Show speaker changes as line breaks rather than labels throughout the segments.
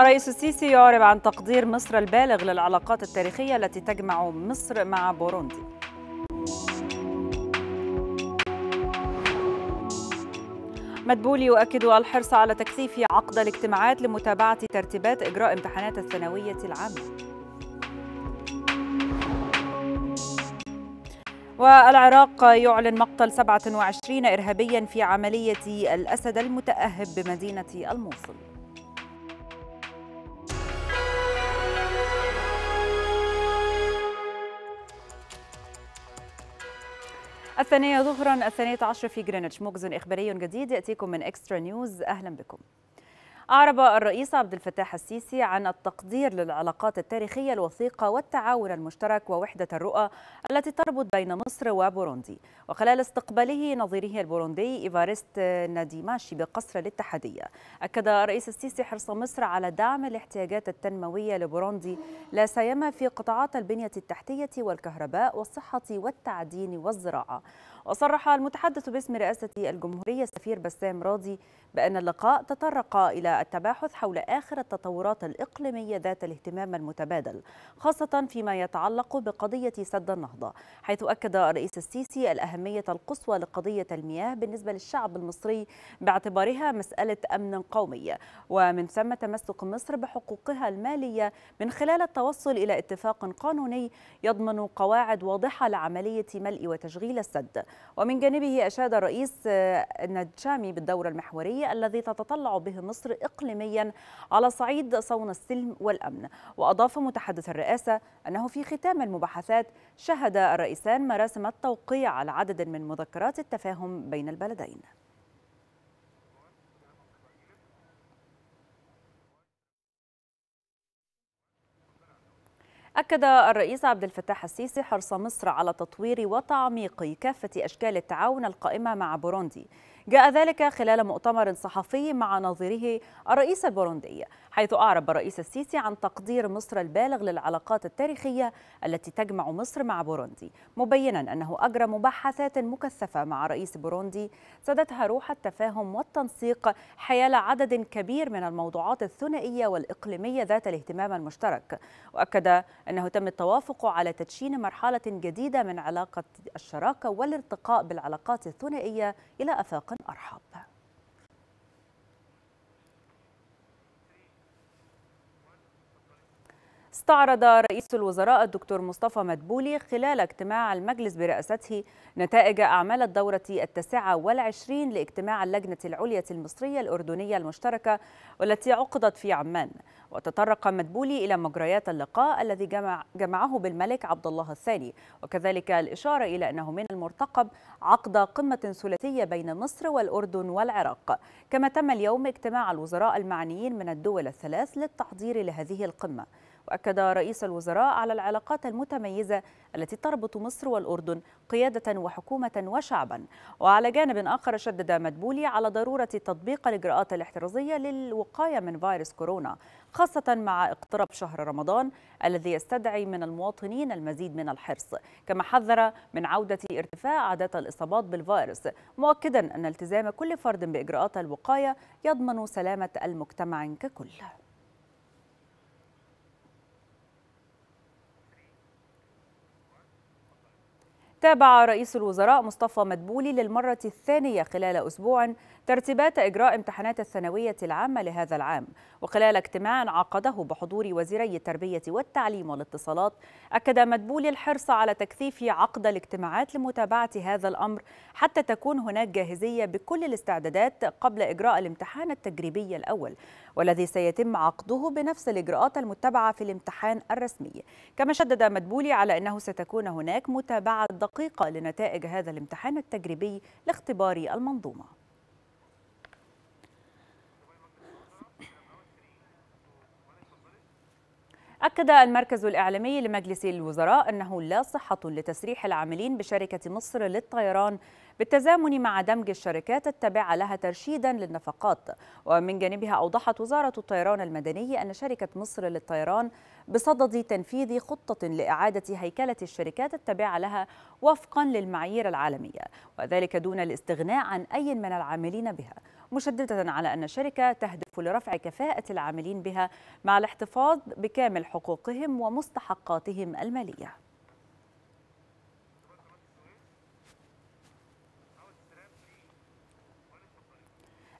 الرئيس السيسي يعرب عن تقدير مصر البالغ للعلاقات التاريخية التي تجمع مصر مع بوروندي مدبولي يؤكد الحرص على تكثيف عقد الاجتماعات لمتابعة ترتيبات إجراء امتحانات الثانوية العامة والعراق يعلن مقتل 27 إرهابيا في عملية الأسد المتأهب بمدينة الموصل الثانية ظهرا الثانية عشر في جرينتش موجز إخباري جديد يأتيكم من إكسترا نيوز أهلا بكم أعرب الرئيس عبد الفتاح السيسي عن التقدير للعلاقات التاريخية الوثيقة والتعاون المشترك ووحدة الرؤى التي تربط بين مصر وبوروندي وخلال استقباله نظيره البوروندي إيفاريست ناديماشي بقصر الاتحادية أكد الرئيس السيسي حرص مصر على دعم الاحتياجات التنموية لبوروندي لا سيما في قطاعات البنية التحتية والكهرباء والصحة والتعدين والزراعة وصرح المتحدث باسم رئاسة الجمهورية السفير بسام راضي بأن اللقاء تطرق إلى التباحث حول آخر التطورات الإقليمية ذات الاهتمام المتبادل خاصة فيما يتعلق بقضية سد النهضة حيث أكد الرئيس السيسي الأهمية القصوى لقضية المياه بالنسبة للشعب المصري باعتبارها مسألة أمن قومي ومن ثم تمسك مصر بحقوقها المالية من خلال التوصل إلى اتفاق قانوني يضمن قواعد واضحة لعملية ملء وتشغيل السد ومن جانبه أشاد الرئيس آه، النجامي بالدورة المحورية الذي تتطلع به مصر إقليميا على صعيد صون السلم والأمن وأضاف متحدث الرئاسة أنه في ختام المباحثات شهد الرئيسان مراسم التوقيع على عدد من مذكرات التفاهم بين البلدين أكد الرئيس عبد الفتاح السيسي حرص مصر على تطوير وتعميق كافة أشكال التعاون القائمة مع بوروندي جاء ذلك خلال مؤتمر صحفي مع نظيره الرئيس البوروندي حيث أعرب الرئيس السيسي عن تقدير مصر البالغ للعلاقات التاريخية التي تجمع مصر مع بوروندي مبينا أنه أجرى مباحثات مكثفة مع رئيس بوروندي سدتها روح التفاهم والتنسيق حيال عدد كبير من الموضوعات الثنائية والإقليمية ذات الاهتمام المشترك وأكد أنه تم التوافق على تدشين مرحلة جديدة من علاقة الشراكة والارتقاء بالعلاقات الثنائية إلى أفاق أرحب استعرض رئيس الوزراء الدكتور مصطفى مدبولي خلال اجتماع المجلس برئاسته نتائج أعمال الدورة التاسعة والعشرين لاجتماع اللجنة العليا المصرية الأردنية المشتركة والتي عقدت في عمان وتطرق مدبولي إلى مجريات اللقاء الذي جمع جمعه بالملك عبد الله الثاني وكذلك الإشارة إلى أنه من المرتقب عقد قمة ثلاثية بين مصر والأردن والعراق كما تم اليوم اجتماع الوزراء المعنيين من الدول الثلاث للتحضير لهذه القمة وأكد رئيس الوزراء على العلاقات المتميزة التي تربط مصر والأردن قيادة وحكومة وشعبا وعلى جانب آخر شدد مدبولي على ضرورة تطبيق الإجراءات الاحترازية للوقاية من فيروس كورونا خاصة مع اقتراب شهر رمضان الذي يستدعي من المواطنين المزيد من الحرص كما حذر من عودة ارتفاع عدد الإصابات بالفيروس مؤكدا أن التزام كل فرد بإجراءات الوقاية يضمن سلامة المجتمع ككل تابع رئيس الوزراء مصطفى مدبولي للمرة الثانية خلال أسبوع ترتيبات إجراء امتحانات الثانوية العامة لهذا العام وخلال اجتماع عقده بحضور وزيري التربية والتعليم والاتصالات أكد مدبولي الحرص على تكثيف عقد الاجتماعات لمتابعة هذا الأمر حتى تكون هناك جاهزية بكل الاستعدادات قبل إجراء الامتحان التجريبي الأول والذي سيتم عقده بنفس الإجراءات المتبعة في الامتحان الرسمي كما شدد مدبولي على أنه ستكون هناك متابعة دقيقة لنتائج هذا الامتحان التجريبي لاختبار المنظومة أكد المركز الإعلامي لمجلس الوزراء أنه لا صحة لتسريح العاملين بشركة مصر للطيران بالتزامن مع دمج الشركات التابعة لها ترشيدا للنفقات ومن جانبها أوضحت وزارة الطيران المدني أن شركة مصر للطيران بصدد تنفيذ خطة لإعادة هيكلة الشركات التابعة لها وفقا للمعايير العالمية وذلك دون الاستغناء عن أي من العاملين بها مشددة على أن الشركة تهدف لرفع كفاءة العاملين بها مع الاحتفاظ بكامل حقوقهم ومستحقاتهم المالية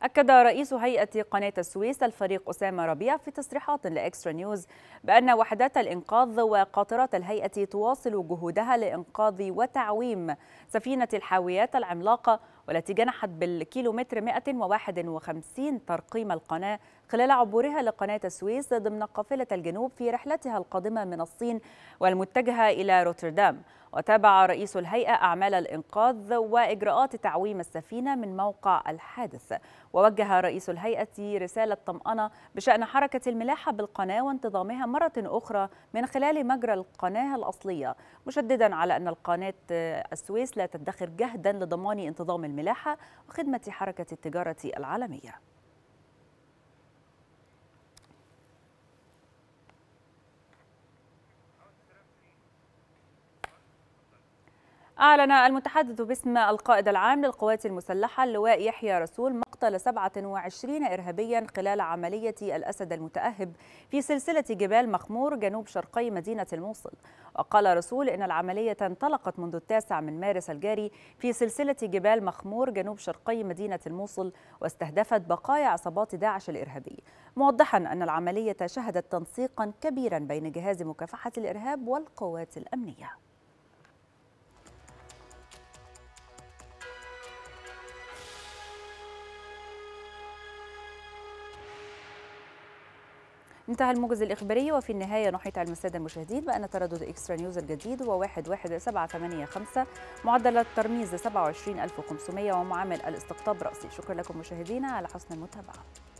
أكد رئيس هيئة قناة السويس الفريق أسامة ربيع في تصريحات لإكسترا نيوز بأن وحدات الإنقاذ وقاطرات الهيئة تواصل جهودها لإنقاذ وتعويم سفينة الحاويات العملاقة والتي جنحت بالكيلومتر 151 ترقيم القناة خلال عبورها لقناة السويس ضمن قافلة الجنوب في رحلتها القادمة من الصين والمتجهة إلى روتردام وتابع رئيس الهيئة أعمال الإنقاذ وإجراءات تعويم السفينة من موقع الحادث ووجه رئيس الهيئة رسالة طمأنة بشأن حركة الملاحة بالقناة وانتظامها مرة أخرى من خلال مجرى القناة الأصلية مشددا على أن القناة السويس لا تدخر جهدا لضمان انتظام الملاحة وخدمة حركة التجارة العالمية أعلن المتحدث باسم القائد العام للقوات المسلحة اللواء يحيى رسول مقتل 27 إرهابيا خلال عملية الأسد المتأهب في سلسلة جبال مخمور جنوب شرقي مدينة الموصل وقال رسول إن العملية انطلقت منذ التاسع من مارس الجاري في سلسلة جبال مخمور جنوب شرقي مدينة الموصل واستهدفت بقايا عصابات داعش الإرهابي موضحا أن العملية شهدت تنسيقا كبيرا بين جهاز مكافحة الإرهاب والقوات الأمنية انتهى الموجز الإخباري وفي النهاية نحيط على المسادة المشاهدين بأن تردد إكسترا نيوز الجديد هو 11785 معدل الترميز 27500 ومعامل الاستقطاب رأسي شكرا لكم مشاهدينا على حسن المتابعة